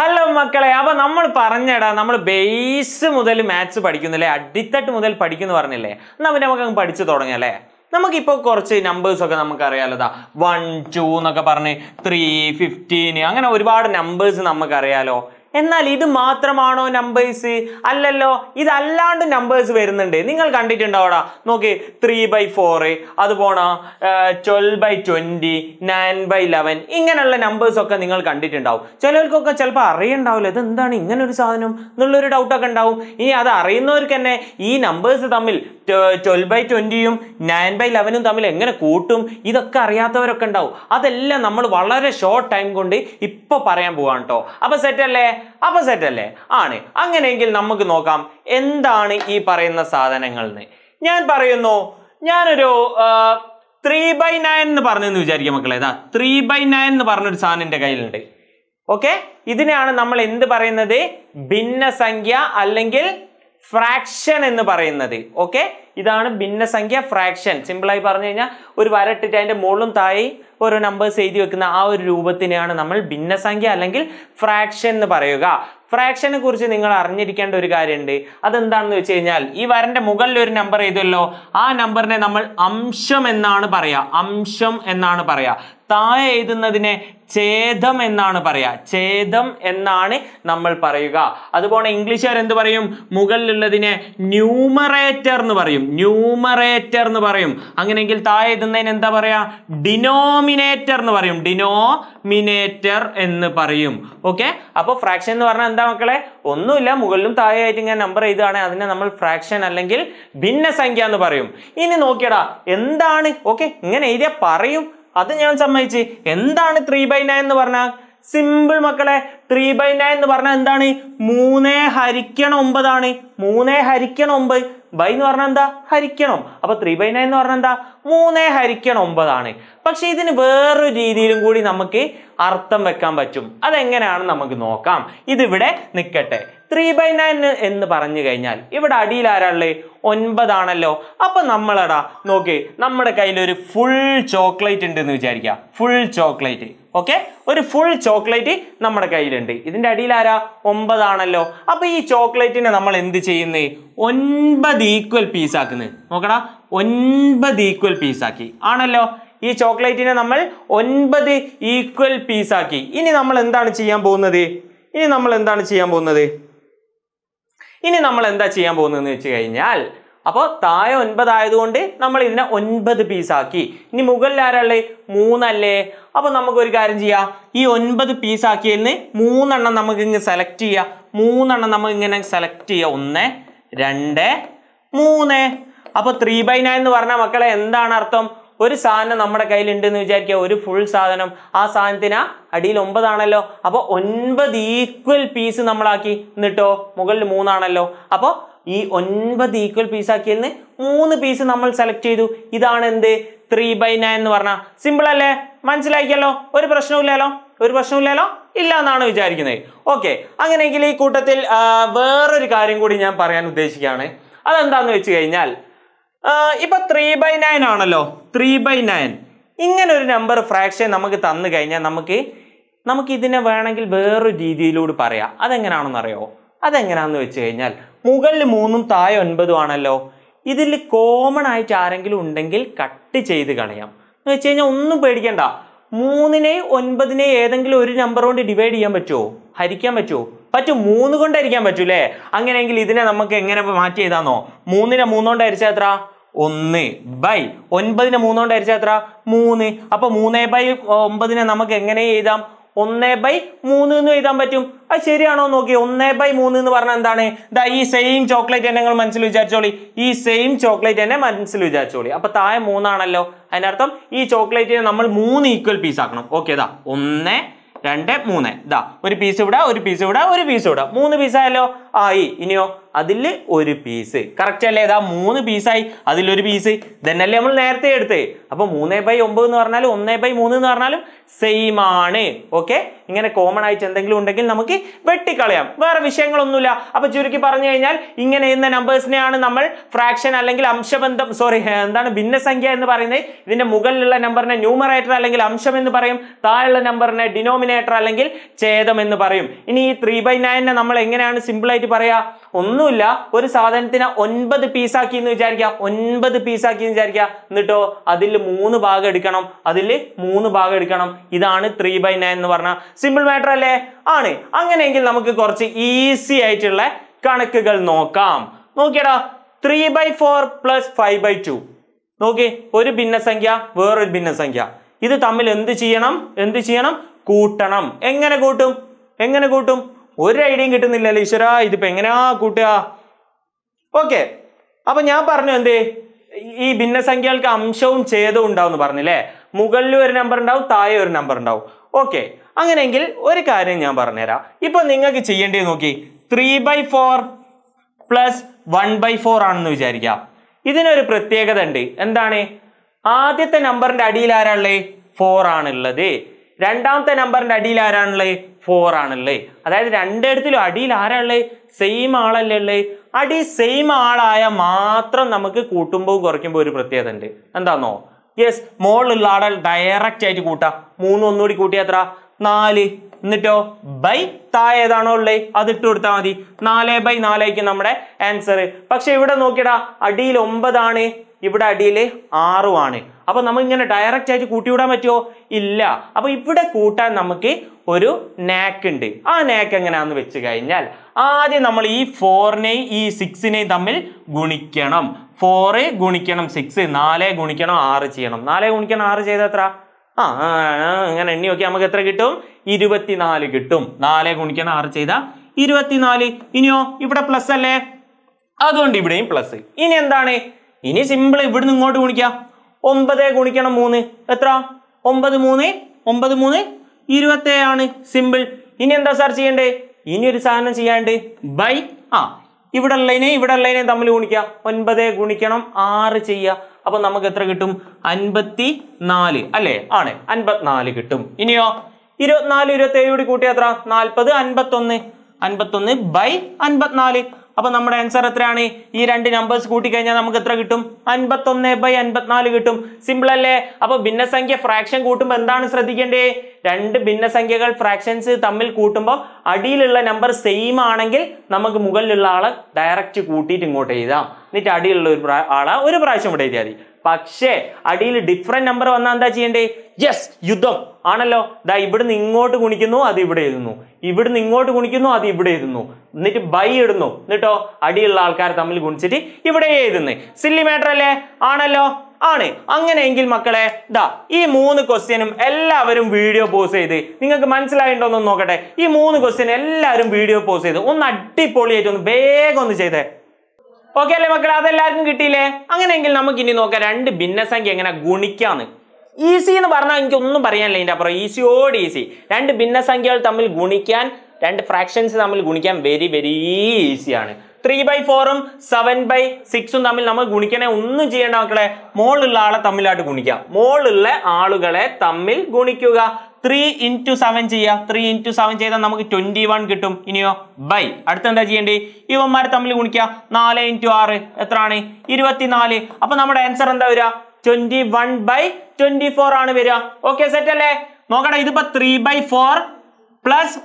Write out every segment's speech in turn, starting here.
hello മക്കളെ അപ്പൊ നമ്മൾ പറഞ്ഞടാ നമ്മൾ ബേസ് മുതൽ മാത്സ് പഠിക്കുന്നില്ലേ അടിത്തട്ട് മുതൽ പഠിക്കുന്നു പറഞ്ഞില്ലേ എന്നാ പിന്നെ നമുക്ക് പഠിച്ചു തുടങ്ങിയല്ലേ നമുക്കിപ്പോൾ കുറച്ച് നമ്പേഴ്സ് ഒക്കെ നമുക്ക് നമുക്കറിയാലോ വൺ ടു എന്നൊക്കെ പറഞ്ഞ് ത്രീ ഫിഫ്റ്റീൻ അങ്ങനെ ഒരുപാട് നമ്പേഴ്സ് നമുക്ക് അറിയാലോ എന്നാൽ ഇത് മാത്രമാണോ നമ്പേഴ്സ് അല്ലല്ലോ ഇതല്ലാണ്ട് നമ്പേഴ്സ് വരുന്നുണ്ട് നിങ്ങൾ കണ്ടിട്ടുണ്ടാവടാ നോക്കി ത്രീ ബൈ ഫോറ് അത് പോണ twelve by twenty nine by eleven ഇങ്ങനെയുള്ള നമ്പേഴ്സൊക്കെ നിങ്ങൾ കണ്ടിട്ടുണ്ടാവും ചിലർക്കൊക്കെ ചിലപ്പോൾ അറിയണ്ടാവില്ല ഇത് ഇങ്ങനെ ഒരു സാധനം എന്നുള്ളൊരു ഡൗട്ടൊക്കെ ഉണ്ടാവും ഇനി അത് അറിയുന്നവർക്ക് തന്നെ ഈ നമ്പേഴ്സ് തമ്മിൽ ട്വൽവ് ബൈ ട്വൻറ്റിയും നയൻ ബൈ ലെവനും തമ്മിൽ എങ്ങനെ കൂട്ടും ഇതൊക്കെ അറിയാത്തവരൊക്കെ ഉണ്ടാവും അതെല്ലാം നമ്മൾ വളരെ ഷോർട്ട് ടൈം കൊണ്ട് ഇപ്പോൾ പറയാൻ പോവാണ് കേട്ടോ അപ്പോൾ സെറ്റല്ലേ അപ്പോൾ സെറ്റല്ലേ ആണ് അങ്ങനെയെങ്കിൽ നമുക്ക് നോക്കാം എന്താണ് ഈ പറയുന്ന സാധനങ്ങൾ എന്ന് ഞാൻ പറയുന്നു ഞാനൊരു ത്രീ ബൈ നയൻ എന്ന് പറഞ്ഞെന്ന് വിചാരിക്കാം മക്കളെ ഇതാ ത്രീ ബൈ നയൻ എന്ന് പറഞ്ഞൊരു സാധനം എൻ്റെ കയ്യിലുണ്ട് ഓക്കെ ഇതിനെയാണ് നമ്മൾ എന്ത് പറയുന്നത് ഭിന്നസംഖ്യ അല്ലെങ്കിൽ ഫ്രാക്ഷൻ എന്ന് പറയുന്നത് ഓക്കെ ഇതാണ് ഭിന്നസംഖ്യ ഫ്രാക്ഷൻ സിമ്പിളായി പറഞ്ഞു കഴിഞ്ഞാൽ ഒരു വരട്ടിട്ട് അതിൻ്റെ മുകളിലും തായി ഓരോ നമ്പേഴ്സ് എഴുതി വെക്കുന്ന ആ ഒരു രൂപത്തിനെയാണ് നമ്മൾ ഭിന്നസംഖ്യ അല്ലെങ്കിൽ ഫ്രാക്ഷൻ എന്ന് പറയുക ഫ്രാക്ഷനെ കുറിച്ച് നിങ്ങൾ അറിഞ്ഞിരിക്കേണ്ട ഒരു കാര്യമുണ്ട് അതെന്താണെന്ന് വെച്ച് കഴിഞ്ഞാൽ ഈ വരൻ്റെ മുകളിൽ ഒരു നമ്പർ എഴുതുമല്ലോ ആ നമ്പറിനെ നമ്മൾ അംശം എന്നാണ് പറയുക അംശം എന്നാണ് പറയുക താഴെ എഴുതുന്നതിനെ ഛേദം എന്നാണ് പറയുക ഛേദം എന്നാണ് നമ്മൾ പറയുക അതുപോലെ ഇംഗ്ലീഷുകാർ എന്ത് പറയും മുകളിലുള്ളതിനെ ന്യൂമറേറ്റർ എന്ന് പറയും ന്യൂമറേറ്റർ എന്ന് പറയും അങ്ങനെയെങ്കിൽ താഴെ എഴുതുന്നതിന് എന്താ പറയുക ഡിനോമിനേറ്റർ എന്ന് പറയും ഡിനോമിനേറ്റർ എന്ന് പറയും ഓക്കെ അപ്പോൾ ഫ്രാക്ഷൻ എന്ന് പറഞ്ഞാൽ എന്താ മക്കളെ ഒന്നുമില്ല മുകളിലും താഴെയായിട്ട് ഇങ്ങനെ നമ്പർ എഴുതുകയാണെങ്കിൽ അതിനെ നമ്മൾ ഫ്രാക്ഷൻ അല്ലെങ്കിൽ ഭിന്നസംഖ്യ എന്ന് പറയും ഇനി നോക്കിയടാ എന്താണ് ഓക്കെ ഇങ്ങനെ എഴുതിയാൽ പറയും അത് ഞാൻ സമ്മതിച്ച് എന്താണ് ത്രീ ബൈ നയൻ എന്ന് പറഞ്ഞാൽ സിമ്പിൾ മക്കളെ ത്രീ ബൈ നയൻ എന്ന് പറഞ്ഞാൽ എന്താണ് മൂന്നേ ഹരിക്കണം ഒമ്പതാണ് മൂന്നേ ഹരിക്കണം ഒമ്പത് ബൈ എന്ന് പറഞ്ഞാൽ എന്താ ഹരിക്കണം അപ്പോൾ ത്രീ ബൈ നയൻ എന്ന് പറഞ്ഞാൽ എന്താ മൂന്നേ ഹരിക്കണം ഒമ്പതാണ് പക്ഷെ ഇതിന് വേറൊരു രീതിയിലും കൂടി നമുക്ക് അർത്ഥം വെക്കാൻ പറ്റും അതെങ്ങനെയാണ് നമുക്ക് നോക്കാം ഇതിവിടെ നിൽക്കട്ടെ ത്രീ ബൈ നയൻ എന്ന് പറഞ്ഞു കഴിഞ്ഞാൽ ഇവിടെ അടിയിൽ ആരാളേ ഒൻപതാണല്ലോ അപ്പം നമ്മളടാ നോക്കി നമ്മുടെ കയ്യിൽ ഒരു ഫുൾ ചോക്ലേറ്റ് ഉണ്ടെന്ന് വിചാരിക്കുക ഫുൾ ചോക്ലേറ്റ് ഓക്കെ ഒരു ഫുൾ ചോക്ലേറ്റ് നമ്മുടെ കയ്യിലുണ്ട് ഇതിൻ്റെ അടിയിൽ ആരാ ഒമ്പതാണല്ലോ അപ്പോൾ ഈ ചോക്ലേറ്റിനെ നമ്മൾ എന്ത് ചെയ്യുന്നേ ഒൻപത് ഈക്വൽ പീസ് ആക്കുന്നത് നോക്കടാ ഒൻപത് ഈക്വൽ പീസ് ആക്കി ആണല്ലോ ഈ ചോക്ലേറ്റിനെ നമ്മൾ ഒൻപത് ഈക്വൽ പീസ് ആക്കി ഇനി നമ്മൾ എന്താണ് ചെയ്യാൻ പോകുന്നത് ഇനി നമ്മൾ എന്താണ് ചെയ്യാൻ പോകുന്നത് ഇനി നമ്മൾ എന്താ ചെയ്യാൻ പോകുന്നതെന്ന് വെച്ച് കഴിഞ്ഞാൽ അപ്പോൾ താഴെ ഒൻപതായതുകൊണ്ട് നമ്മൾ ഇതിനെ ഒൻപത് പീസാക്കി ഇനി മുകളിൽ ആരാളേ മൂന്നല്ലേ അപ്പോൾ നമുക്കൊരു കാര്യം ചെയ്യാം ഈ ഒൻപത് പീസാക്കിയതിൽ നിന്ന് മൂന്നെണ്ണം നമുക്ക് ഇങ്ങനെ സെലക്ട് ചെയ്യാം മൂന്നെണ്ണം നമുക്ക് ഇങ്ങനെ സെലക്ട് ചെയ്യാം ഒന്ന് രണ്ട് മൂന്ന് അപ്പോൾ ത്രീ ബൈ നയൻ എന്ന് പറഞ്ഞാൽ മക്കളെ എന്താണ് അർത്ഥം ഒരു സാധനം നമ്മുടെ കയ്യിലുണ്ട് എന്ന് വിചാരിക്കുക ഒരു ഫുൾ സാധനം ആ സാധനത്തിന് അടിയിൽ ഒമ്പതാണല്ലോ അപ്പോൾ ഒൻപത് ഈക്വൽ പീസ് നമ്മളാക്കി എന്നിട്ടോ മുകളിൽ മൂന്നാണല്ലോ അപ്പോൾ ഈ ഒൻപത് ഈക്വൽ പീസ് നിന്ന് മൂന്ന് പീസ് നമ്മൾ സെലക്ട് ചെയ്തു ഇതാണ് എന്ത് ത്രീ ബൈ നയൻ എന്ന് പറഞ്ഞാൽ സിമ്പിൾ അല്ലേ മനസ്സിലാക്കിയല്ലോ ഒരു പ്രശ്നമില്ലല്ലോ ഒരു പ്രശ്നമില്ലല്ലോ ഇല്ല എന്നാണ് വിചാരിക്കുന്നത് ഓക്കെ അങ്ങനെയെങ്കിൽ ഈ കൂട്ടത്തിൽ വേറൊരു കാര്യം കൂടി ഞാൻ പറയാൻ ഉദ്ദേശിക്കുകയാണ് അതെന്താണെന്ന് വെച്ച് കഴിഞ്ഞാൽ ഇപ്പൊ ത്രീ ബൈ നയൻ ആണല്ലോ ത്രീ ബൈ നയൻ ഇങ്ങനെ ഒരു നമ്പർ ഫ്രാക്ഷൻ നമുക്ക് തന്നു കഴിഞ്ഞാൽ നമുക്ക് നമുക്ക് ഇതിനെ വേണമെങ്കിൽ വേറൊരു രീതിയിലൂടെ പറയാം അതെങ്ങനെയാണെന്ന് അറിയോ അതെങ്ങനെയാണെന്ന് വെച്ച് കഴിഞ്ഞാൽ മുകളിൽ മൂന്നും താഴെ ഒൻപതും ആണല്ലോ ഇതിൽ കോമൺ ആയിട്ട് ആരെങ്കിലും ഉണ്ടെങ്കിൽ കട്ട് ചെയ്ത് കളയാം എന്ന് വെച്ച് കഴിഞ്ഞാൽ ഒന്നും പേടിക്കണ്ട മൂന്നിനെ ഒൻപതിനെ ഏതെങ്കിലും ഒരു നമ്പർ കൊണ്ട് ഡിവൈഡ് ചെയ്യാൻ പറ്റുമോ ഹരിക്കാൻ പറ്റുമോ പറ്റും മൂന്ന് കൊണ്ട് ഹരിക്കാൻ പറ്റൂലേ അങ്ങനെയെങ്കിൽ ഇതിനെ നമുക്ക് എങ്ങനെ മാറ്റി ചെയ്താന്നോ മൂന്നിനെ മൂന്നുകൊണ്ട് ഹരിച്ചാൽ എത്ര ഒന്ന് ബൈ ഒൻപതിനെ മൂന്നുകൊണ്ട് ഹരിച്ചാൽ എത്ര മൂന്ന് അപ്പൊ മൂന്ന് ബൈ ഒമ്പതിനെ നമുക്ക് എങ്ങനെ എഴുതാം ഒന്ന് ബൈ മൂന്ന് എന്ന് എഴുതാൻ പറ്റും അത് ശരിയാണോ നോക്കി ഒന്ന് ബൈ മൂന്ന് എന്ന് പറഞ്ഞാൽ എന്താണ് ദാ ഈ സെയിം ചോക്ലേറ്റ് തന്നെ നിങ്ങൾ മനസ്സിൽ വിചാരിച്ചോളി ഈ സെയിം ചോക്ലേറ്റ് തന്നെ മനസ്സിൽ വിചാരിച്ചോളി അപ്പൊ താഴെ മൂന്നാണല്ലോ അതിനർത്ഥം ഈ ചോക്ലേറ്റിനെ നമ്മൾ മൂന്ന് ഈക്വൽ പീസ് ആക്കണം ഓക്കെ ഇതാ ഒന്ന് രണ്ട് മൂന്ന് ഇതാ ഒരു പീസ് ഇവിടെ ഒരു പീസ് ഇവിടെ ഒരു പീസ് ഇവിടെ മൂന്ന് പീസ് ആയല്ലോ ആയി ഇനിയോ അതിൽ ഒരു പീസ് കറക്റ്റ് അല്ലേ ഇതാ മൂന്ന് പീസായി അതിലൊരു പീസ് ഇതന്നെയല്ലേ നമ്മൾ നേരത്തെ എടുത്ത് അപ്പോൾ മൂന്നേ ബൈ ഒമ്പത് എന്ന് പറഞ്ഞാലും ഒന്നേ ബൈ മൂന്ന് എന്ന് പറഞ്ഞാലും സെയിം ആണ് ഓക്കെ ഇങ്ങനെ കോമൺ ആയിട്ട് എന്തെങ്കിലും ഉണ്ടെങ്കിൽ നമുക്ക് വെട്ടിക്കളയാം വേറെ വിഷയങ്ങളൊന്നുമില്ല അപ്പോൾ ചുരുക്കി പറഞ്ഞു കഴിഞ്ഞാൽ ഇങ്ങനെ ഇന്ന നമ്പേഴ്സിനെയാണ് നമ്മൾ ഫ്രാക്ഷൻ അല്ലെങ്കിൽ അംശബന്ധം സോറി എന്താണ് ഭിന്നസംഖ്യ എന്ന് പറയുന്നത് ഇതിന്റെ മുകളിലുള്ള നമ്പറിനെ ന്യൂമറേറ്റർ അല്ലെങ്കിൽ അംശം എന്ന് പറയും താഴെയുള്ള നമ്പറിനെ ഡിനോമിനേറ്റർ അല്ലെങ്കിൽ ഛേദം എന്ന് പറയും ഇനി ഈ ത്രീ ബൈ നയനെ നമ്മൾ എങ്ങനെയാണ് സിമ്പിൾ ആയിട്ട് പറയാ ഒന്നുമില്ല ഒരു സാധനത്തിന് ഒൻപത് ആക്കി എന്ന് വിചാരിക്കുക ഒൻപത് ആക്കി എന്ന് വിചാരിക്കുക എന്നിട്ടോ അതിൽ മൂന്ന് ഭാഗം എടുക്കണം അതിൽ മൂന്ന് ഭാഗം എടുക്കണം ഇതാണ് ത്രീ ബൈ നയൻ എന്ന് പറഞ്ഞ സിമ്പിൾ മാറ്റർ അല്ലേ ആണ് അങ്ങനെയെങ്കിൽ നമുക്ക് കുറച്ച് ഈസി ആയിട്ടുള്ള കണക്കുകൾ നോക്കാം നോക്കിയടാ three by four plus five by two നോക്കി ഒരു ഭിന്നസംഖ്യ വേറൊരു ഭിന്നസംഖ്യ ഇത് തമ്മിൽ എന്ത് ചെയ്യണം എന്ത് ചെയ്യണം കൂട്ടണം എങ്ങനെ കൂട്ടും എങ്ങനെ കൂട്ടും ഒരു ഐഡിയയും കിട്ടുന്നില്ലല്ലോ ഈശ്വര ഇതിപ്പോ എങ്ങനെയാ കൂട്ടുക ഓക്കെ അപ്പൊ ഞാൻ പറഞ്ഞു എന്തേ ഈ ഭിന്നസംഖ്യകൾക്ക് അംശവും ഛേദവും ഉണ്ടാവും എന്ന് പറഞ്ഞില്ലേ മുകളിൽ ഒരു നമ്പർ ഉണ്ടാവും താഴെ ഒരു നമ്പർ ഉണ്ടാവും ഓക്കെ അങ്ങനെയെങ്കിൽ ഒരു കാര്യം ഞാൻ പറഞ്ഞുതരാം ഇപ്പൊ നിങ്ങൾക്ക് ചെയ്യേണ്ടത് നോക്കി three by four plus one by four ആണെന്ന് വിചാരിക്കാം ഇതിനൊരു പ്രത്യേകത ഉണ്ട് എന്താണ് ആദ്യത്തെ നമ്പറിന്റെ അടിയിൽ ആരാണുള്ളത് ഫോർ ആണുള്ളത് രണ്ടാമത്തെ നമ്പറിന്റെ അടിയിൽ ആരാണുള്ളത് ഫോർ ആണല്ലേ അതായത് രണ്ടിടത്തിലും അടിയിൽ ആരാണല്ലേ സെയിം ആളല്ലേ ഉള്ളേ അടി സെയിം ആളായ മാത്രം നമുക്ക് കൂട്ടുമ്പോൾ കുറയ്ക്കുമ്പോൾ ഒരു പ്രത്യേകത ഉണ്ട് എന്താണെന്നോ യെസ് മോളിലുള്ള ആളെ ഡയറക്റ്റ് ആയിട്ട് കൂട്ടാം മൂന്ന് ഒന്നുകൂടി കൂട്ടിയാൽ എത്ര നാല് എന്നിട്ടോ ബൈ താഴെ ഏതാണോ ഉള്ളേ അത് ഇട്ട് കൊടുത്താൽ മതി നാല് ബൈ നാലായിരിക്കും നമ്മുടെ ആൻസർ പക്ഷെ ഇവിടെ നോക്കിയടാ അടിയിൽ ഒമ്പതാണ് ഇവിടെ അടിയിൽ ആറുമാണ് അപ്പോൾ നമ്മൾ ഇങ്ങനെ ഡയറക്റ്റ് ആയിട്ട് കൂട്ടിവിടാൻ പറ്റുമോ ഇല്ല അപ്പോൾ ഇവിടെ കൂട്ടാൻ നമുക്ക് ഒരു നാക്ക് ഉണ്ട് ആ നാക്ക് എങ്ങനെയാന്ന് വെച്ച് കഴിഞ്ഞാൽ ആദ്യം നമ്മൾ ഈ ഫോറിനെയും ഈ സിക്സിനെയും തമ്മിൽ ഗുണിക്കണം ഫോറ് ഗുണിക്കണം സിക്സ് നാല് ഗുണിക്കണം ആറ് ചെയ്യണം നാല് ഗുണിക്കണം ആറ് ചെയ്ത എത്ര ആ ഇങ്ങനെ എണ്ണി നോക്കി നമുക്ക് എത്ര കിട്ടും ഇരുപത്തിനാല് കിട്ടും നാല് ഗുണിക്കണം ആറ് ചെയ്താൽ ഇരുപത്തിനാല് ഇനിയോ ഇവിടെ പ്ലസ് അല്ലേ അതുകൊണ്ട് ഇവിടെയും പ്ലസ് ഇനി എന്താണ് ഇനി സിമ്പിൾ ഇവിടുന്ന് ഇങ്ങോട്ട് ഗുണിക്കാം ഒമ്പത് ഗുണിക്കണം മൂന്ന് എത്ര ഒമ്പത് മൂന്ന് ഒമ്പത് മൂന്ന് ഇരുപത്തി ആണ് സിമ്പിൾ ഇനി എന്താ സാർ ചെയ്യണ്ടേ ഇനി ഒരു സാധനം ചെയ്യാണ്ട് ബൈ ആ ഇവിടെ ഉള്ളതിനെ ഇവിടെ ഉള്ളതിനെ തമ്മിൽ ഗുണിക്കുക ഒൻപത് ഗുണിക്കണം ആറ് ചെയ്യുക അപ്പൊ നമുക്ക് എത്ര കിട്ടും അൻപത്തി നാല് അല്ലേ ആണ് അൻപത്തിനാല് കിട്ടും ഇനിയോ ഇരുപത്തിനാല് ഇരുപത്തി ഏഴ് കൂടി കൂട്ടിയ എത്ര നാൽപ്പത് അൻപത്തൊന്ന് അൻപത്തൊന്ന് ബൈ അൻപത്തിനാല് അപ്പോൾ നമ്മുടെ ആൻസർ എത്രയാണ് ഈ രണ്ട് നമ്പേഴ്സ് കൂട്ടിക്കഴിഞ്ഞാൽ നമുക്ക് എത്ര കിട്ടും അൻപത്തൊന്ന് ബൈ അൻപത്തിനാല് കിട്ടും സിമ്പിൾ അല്ലേ അപ്പോൾ ഭിന്നസംഖ്യ ഫ്രാക്ഷൻ കൂട്ടുമ്പോൾ എന്താണ് ശ്രദ്ധിക്കേണ്ടത് രണ്ട് ഭിന്നസംഖ്യകൾ ഫ്രാക്ഷൻസ് തമ്മിൽ കൂട്ടുമ്പോൾ അടിയിലുള്ള നമ്പർ സെയിം ആണെങ്കിൽ നമുക്ക് മുകളിലുള്ള ആളെ ഡയറക്റ്റ് കൂട്ടിയിട്ട് ഇങ്ങോട്ട് എഴുതാം എന്നിട്ട് അടിയിലുള്ള ഒരു ആളെ ഒരു പ്രാവശ്യം ഇവിടെ എഴുതിയാൽ മതി പക്ഷേ അടിയിൽ ഡിഫറെൻറ്റ് നമ്പർ വന്നാൽ എന്താ ചെയ്യേണ്ടത് യെസ് യുദ്ധം ആണല്ലോ ദാ ഇവിടുന്ന് ഇങ്ങോട്ട് കുണിക്കുന്നു അത് ഇവിടെ എഴുതുന്നു ഇവിടുന്ന് ഇങ്ങോട്ട് കുണിക്കുന്നു അത് ഇവിടെ എഴുതുന്നു എന്നിട്ട് ബൈ ഇടുന്നു എന്നിട്ടോ അടിയുള്ള ആൾക്കാർ തമ്മിൽ ഗുണിച്ചിട്ട് ഇവിടെ എഴുതുന്നു സില്ലി മാറ്റർ അല്ലേ ആണല്ലോ ആണ് അങ്ങനെയെങ്കിൽ മക്കളെ ദാ ഈ മൂന്ന് ക്വസ്റ്റ്യനും എല്ലാവരും വീഡിയോ പോസ് ചെയ്ത് നിങ്ങൾക്ക് മനസ്സിലായിട്ടുണ്ടോ നോക്കട്ടെ ഈ മൂന്ന് ക്വസ്റ്റ്യൻ എല്ലാവരും വീഡിയോ പോസ് ചെയ്ത് ഒന്ന് അടിപൊളിയായിട്ട് ഒന്ന് വേഗം ഒന്ന് ചെയ്തേ ഓക്കെ അല്ലേ മക്കളെ അതെല്ലാവർക്കും കിട്ടിയില്ലേ അങ്ങനെയെങ്കിൽ നമുക്ക് ഇനി നോക്കാം രണ്ട് ഭിന്നസംഖ്യ എങ്ങനെ ഗുണിക്കാന്ന് ഈസി എന്ന് പറഞ്ഞാൽ എനിക്കൊന്നും പറയാനില്ല ഇതിൻ്റെ അപ്പുറം ഈസിയോട് ഈസി രണ്ട് ഭിന്നസംഖ്യകൾ തമ്മിൽ ഗുണിക്കാൻ രണ്ട് ഫ്രാക്ഷൻസ് തമ്മിൽ ഗുണിക്കാൻ വെരി വെരി ഈസിയാണ് ത്രീ ബൈ ഫോറും സെവൻ ബൈ സിക്സും തമ്മിൽ നമ്മൾ ഗുണിക്കണേ ഒന്നും ചെയ്യേണ്ട മക്കളെ മോളുള്ള ആളെ തമ്മിലായിട്ട് ഗുണിക്കാം മോളുള്ള ആളുകളെ തമ്മിൽ ഗുണിക്കുക ത്രീ ഇൻറ്റു സെവൻ ചെയ്യുക ത്രീ ഇൻറ്റു സെവൻ ചെയ്താൽ നമുക്ക് ട്വൻറ്റി വൺ കിട്ടും ഇനിയോ ബൈ അടുത്ത എന്താ ചെയ്യേണ്ടത് ഇവന്മാർ തമ്മിൽ ഗുണിക്കുക നാല് ഇൻറ്റു ആറ് എത്രയാണ് ഇരുപത്തി നാല് അപ്പം നമ്മുടെ ആൻസർ എന്താ വരിക twenty one by twenty four ആണ് വരിക ഓക്കെ സെറ്റ് അല്ലേ നോക്കട്ടെ ഇതിപ്പോ three by four plus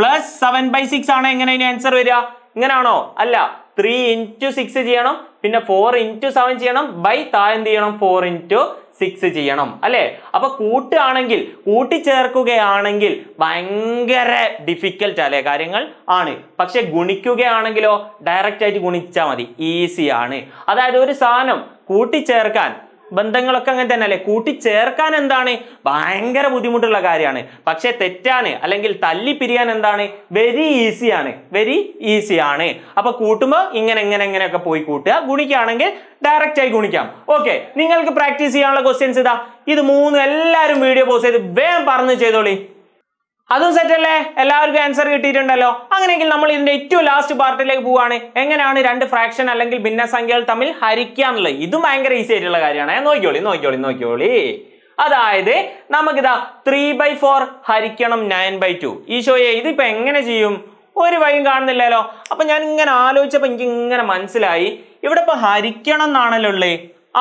plus seven by six ആണ് എങ്ങനെ ഇനി ആൻസർ വരിക ഇങ്ങനാണോ അല്ല ത്രീ ഇൻറ്റു സിക്സ് ചെയ്യണം പിന്നെ ഫോർ ഇൻറ്റു സെവൻ ചെയ്യണം ബൈ താഴെ എന്ത് ചെയ്യണം ഫോർ ഇൻറ്റു സിക്സ് ചെയ്യണം അല്ലേ അപ്പൊ കൂട്ടുകയാണെങ്കിൽ കൂട്ടിച്ചേർക്കുകയാണെങ്കിൽ ഭയങ്കര ഡിഫിക്കൽട്ട് അല്ലേ കാര്യങ്ങൾ ആണ് പക്ഷെ ഗുണിക്കുകയാണെങ്കിലോ ഡയറക്റ്റ് ആയിട്ട് ഗുണിച്ചാൽ മതി ഈസി ആണ് അതായത് ഒരു സാധനം കൂട്ടിച്ചേർക്കാൻ ബന്ധങ്ങളൊക്കെ അങ്ങനെ തന്നെ അല്ലേ കൂട്ടിച്ചേർക്കാൻ എന്താണ് ഭയങ്കര ബുദ്ധിമുട്ടുള്ള കാര്യമാണ് പക്ഷേ തെറ്റാന് അല്ലെങ്കിൽ തല്ലി പിരിയാൻ എന്താണ് വെരി ഈസിയാണ് വെരി ഈസിയാണ് അപ്പോൾ കൂട്ടുമ്പോൾ ഇങ്ങനെ ഇങ്ങനെ ഇങ്ങനെയൊക്കെ പോയി കൂട്ടുക ഗുണിക്കുകയാണെങ്കിൽ ഡയറക്റ്റ് ആയി ഗുണിക്കാം ഓക്കെ നിങ്ങൾക്ക് പ്രാക്ടീസ് ചെയ്യാനുള്ള ക്വസ്റ്റ്യൻസ് ഇതാ ഇത് മൂന്ന് എല്ലാവരും വീഡിയോ പോസ്റ്റ് ചെയ്ത് വേഗം പറഞ്ഞു ചെയ്തോളി അതും അല്ലേ എല്ലാവർക്കും ആൻസർ കിട്ടിയിട്ടുണ്ടല്ലോ അങ്ങനെയെങ്കിൽ നമ്മൾ ഇതിന്റെ ഏറ്റവും ലാസ്റ്റ് പാർട്ടിലേക്ക് പോവുകയാണ് എങ്ങനെയാണ് രണ്ട് ഫ്രാക്ഷൻ അല്ലെങ്കിൽ ഭിന്നസംഖ്യകൾ തമ്മിൽ ഹരിക്കാന്നുള്ളത് ഇതും ഭയങ്കര ഈസി ആയിട്ടുള്ള കാര്യമാണ് നോക്കിയോളി നോക്കിയോളി നോക്കിയോളി അതായത് നമുക്കിതാ ത്രീ ബൈ ഫോർ ഹരിക്കണം നയൻ ബൈ ടു ഈശോയെ ഇതിപ്പോ എങ്ങനെ ചെയ്യും ഒരു വഴിയും കാണുന്നില്ലല്ലോ അപ്പൊ ഞാൻ ഇങ്ങനെ ആലോചിച്ചപ്പോൾ എനിക്ക് ഇങ്ങനെ മനസ്സിലായി ഇവിടെ ഇപ്പൊ ഹരിക്കണം എന്നാണല്ലോ ഉള്ളേ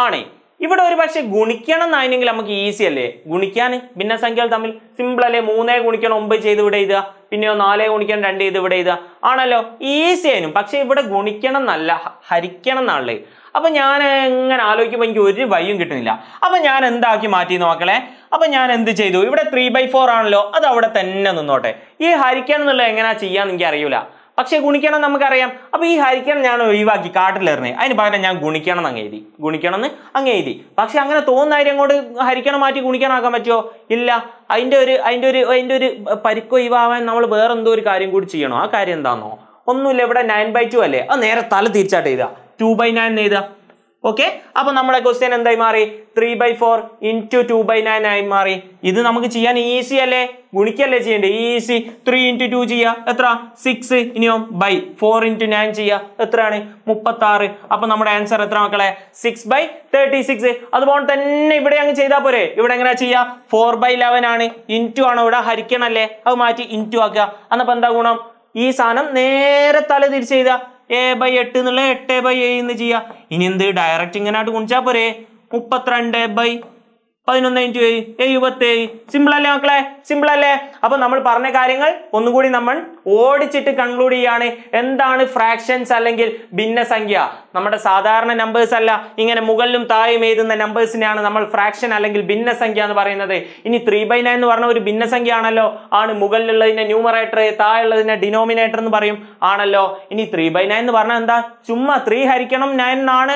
ആണ് ഇവിടെ ഒരു പക്ഷേ ഗുണിക്കണം എന്നായിരുന്നെങ്കിൽ നമുക്ക് ഈസി അല്ലേ ഗുണിക്കാൻ ഭിന്നസംഖ്യകൾ തമ്മിൽ സിമ്പിൾ അല്ലേ മൂന്നേ ഗുണിക്കണം ഒമ്പത് ചെയ്ത് ഇവിടെ എഴുതുക പിന്നെയോ നാലേ ഗുണിക്കണം രണ്ട് ചെയ്ത് ഇവിടെ എഴുതുക ആണല്ലോ ഈസി ആയിരുന്നു പക്ഷെ ഇവിടെ ഗുണിക്കണം എന്നല്ല ഹരിക്കണം എന്നാണല്ലേ അപ്പൊ ഞാൻ എങ്ങനെ ആലോചിക്കുമ്പോൾ എനിക്ക് ഒരു വയ്യും കിട്ടുന്നില്ല അപ്പൊ ഞാൻ എന്താക്കി മാറ്റി നോക്കളെ അപ്പൊ ഞാൻ എന്ത് ചെയ്തു ഇവിടെ ത്രീ ബൈ ഫോർ ആണല്ലോ അത് അവിടെ തന്നെ നിന്നോട്ടെ ഈ ഹരിക്കണം എന്നുള്ളത് എങ്ങനെയാ ചെയ്യാന്ന് എനിക്ക് അറിയൂല പക്ഷേ ഗുണിക്കണം നമുക്കറിയാം അപ്പോൾ ഈ ഹരിക്കണം ഞാൻ ഒഴിവാക്കി കാട്ടിലെറിഞ്ഞ് അതിന് പകരം ഞാൻ ഗുണിക്കണം എന്ന് എഴുതി ഗുണിക്കണം എന്ന് അങ്ങ് എഴുതി പക്ഷേ അങ്ങനെ തോന്നുന്ന കാര്യം കൊണ്ട് ഹരിക്കണം മാറ്റി ഗുണിക്കണം ആക്കാൻ പറ്റുമോ ഇല്ല അതിൻ്റെ ഒരു അതിൻ്റെ ഒരു അതിൻ്റെ ഒരു പരിക്ക് ഒഴിവാവാൻ നമ്മൾ വേറെ എന്തോ ഒരു കാര്യം കൂടി ചെയ്യണോ ആ കാര്യം എന്താണെന്നോ ഒന്നുമില്ല ഇവിടെ നയൻ ബൈ ടു അല്ലേ അത് നേരെ തല തിരിച്ചാട്ട് എഴുതുക ടു ബൈ നയൻ എഴുതുക ഓക്കെ അപ്പൊ നമ്മുടെ ക്വസ്റ്റ്യൻ എന്തായി മാറി three by four into two by nine ആയി മാറി ഇത് നമുക്ക് ചെയ്യാൻ ഈസി അല്ലേ ഗുണിക്കല്ലേ ചെയ്യണ്ടേ ഈസി ത്രീ ഇൻറ്റു ടു ചെയ്യുക എത്ര സിക്സ് ഇനിയോ ബൈ ഫോർ ഇൻറ്റു നയൻ ചെയ്യുക എത്രയാണ് മുപ്പത്തി ആറ് അപ്പൊ നമ്മുടെ ആൻസർ എത്ര മക്കളെ സിക്സ് ബൈ തേർട്ടി സിക്സ് അതുപോലെ തന്നെ ഇവിടെ അങ്ങ് ചെയ്താൽ പോരെ ഇവിടെ എങ്ങനെ ചെയ്യുക ഫോർ ബൈ ഇലവൻ ആണ് ഇൻറ്റു ആണോ ഇവിടെ ഹരിക്കണല്ലേ അത് മാറ്റി ഇൻറ്റു ആക്കുക എന്നപ്പോൾ എന്താ ഗുണം ഈ സാധനം നേരെ തല തിരിച്ചു ചെയ്താൽ എ ബൈ എട്ട് എന്നുള്ള എട്ട് ബൈ എ എന്ന് ചെയ്യുക ഇനി എന്ത് ഡയറക്റ്റ് ഇങ്ങനെ ആയിട്ട് ഗുണിച്ചാൽ പോരെ മുപ്പത്തിരണ്ട് ബൈ പതിനൊന്ന് ഇൻറ്റു എഴുപത്തേഴ് സിമ്പിൾ അല്ലേ മക്കളെ സിമ്പിൾ അല്ലേ അപ്പൊ നമ്മൾ പറഞ്ഞ കാര്യങ്ങൾ ഒന്നുകൂടി നമ്മൾ ഓടിച്ചിട്ട് കൺക്ലൂഡ് ചെയ്യാണ് എന്താണ് ഫ്രാക്ഷൻസ് അല്ലെങ്കിൽ ഭിന്നസംഖ്യ നമ്മുടെ സാധാരണ നമ്പേഴ്സ് അല്ല ഇങ്ങനെ മുകളിലും താഴെയും എഴുതുന്ന നമ്പേഴ്സിനെയാണ് നമ്മൾ ഫ്രാക്ഷൻ അല്ലെങ്കിൽ ഭിന്നസംഖ്യ എന്ന് പറയുന്നത് ഇനി ത്രീ ബൈ നയൻ എന്ന് പറഞ്ഞ ഒരു ഭിന്നസംഖ്യ ആണല്ലോ ആണ് മുകളിലുള്ളതിന്റെ ന്യൂമറേറ്റർ താഴെയുള്ളതിനെ ഡിനോമിനേറ്റർ എന്ന് പറയും ആണല്ലോ ഇനി ത്രീ ബൈ നയൻ എന്ന് പറഞ്ഞാൽ എന്താ ചുമ്മാ ത്രീ ഹരിക്കണം നയൻ എന്നാണ്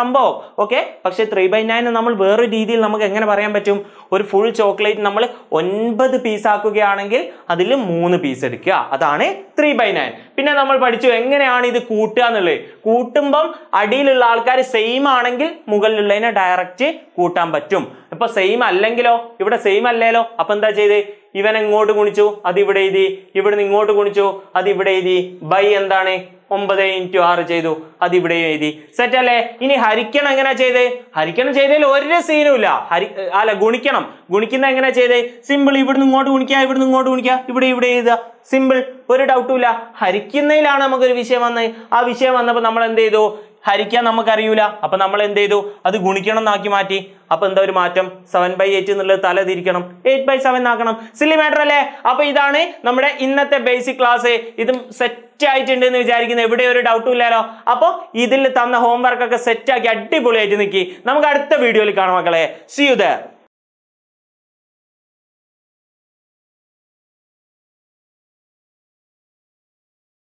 സംഭവം ഓക്കെ പക്ഷെ ത്രീ ബൈ നയൻ നമ്മൾ വേറൊരു രീതിയിൽ നമുക്ക് എങ്ങനെ എങ്ങനെ പറയാൻ പറ്റും ഒരു ഫുൾ ചോക്ലേറ്റ് നമ്മൾ ഒൻപത് ആക്കുകയാണെങ്കിൽ അതിൽ മൂന്ന് പീസ് എടുക്കുക അതാണ് ത്രീ ബൈ നയൻ പിന്നെ നമ്മൾ പഠിച്ചു എങ്ങനെയാണ് ഇത് കൂട്ടുക എന്നുള്ളത് കൂട്ടുമ്പം അടിയിലുള്ള ആൾക്കാർ സെയിം ആണെങ്കിൽ മുകളിലുള്ളതിനെ ഡയറക്റ്റ് കൂട്ടാൻ പറ്റും ഇപ്പൊ സെയിം അല്ലെങ്കിലോ ഇവിടെ സെയിം അല്ലേലോ അപ്പൊ എന്താ ചെയ്ത് ഇവൻ എങ്ങോട്ട് ഗുണിച്ചു അത് ഇവിടെ എഴുതി നിന്ന് ഇങ്ങോട്ട് ഗുണിച്ചു അത് ഇവിടെ എഴുതി ബൈ എന്താണ് ഒമ്പത് ഇൻറ്റു ആറ് ചെയ്തു അത് എഴുതി സെറ്റ് അല്ലേ ഇനി ഹരിക്കണം എങ്ങനെ ചെയ്ത് ഹരിക്കണം ചെയ്തതിൽ ഒരു സീനും ഇല്ല ഹരി അല്ല ഗുണിക്കണം ഗുണിക്കുന്ന എങ്ങനെ ചെയ്ത് സിമ്പിൾ ഇവിടുന്ന് ഇങ്ങോട്ട് ഗുണിക്കുക ഇവിടുന്ന് ഇങ്ങോട്ട് ഗുണിക്കുക ഇവിടെ ഇവിടെ എഴുതുക സിമ്പിൾ ഒരു ഡൗട്ടും ഇല്ല ഹരിക്കുന്നതിലാണ് നമുക്കൊരു വിഷയം വന്നത് ആ വിഷയം വന്നപ്പോൾ നമ്മൾ എന്ത് ചെയ്തു ഹരിക്കാൻ നമുക്കറിയൂല അപ്പൊ നമ്മൾ എന്ത് ചെയ്തു അത് ഗുണിക്കണം എന്നാക്കി മാറ്റി അപ്പൊ എന്താ ഒരു മാറ്റം സെവൻ ബൈ എയ്റ്റ് എന്നുള്ളത് തല തിരിക്കണം എയ്റ്റ് ബൈ സെവൻ ആക്കണം സില്ലി മാറ്റർ അല്ലേ അപ്പൊ ഇതാണ് നമ്മുടെ ഇന്നത്തെ ബേസിക് ക്ലാസ് ഇതും സെറ്റ് ആയിട്ടുണ്ട് എന്ന് വിചാരിക്കുന്നത് എവിടെ ഒരു ഡൗട്ടും ഇല്ലല്ലോ അപ്പൊ ഇതിൽ തന്ന ഹോംവർക്ക് ഒക്കെ സെറ്റ് ആക്കി അടിപൊളിയായിട്ട് നിൽക്കി നമുക്ക് അടുത്ത വീഡിയോയിൽ കാണാം മക്കളെ സി യു ദർ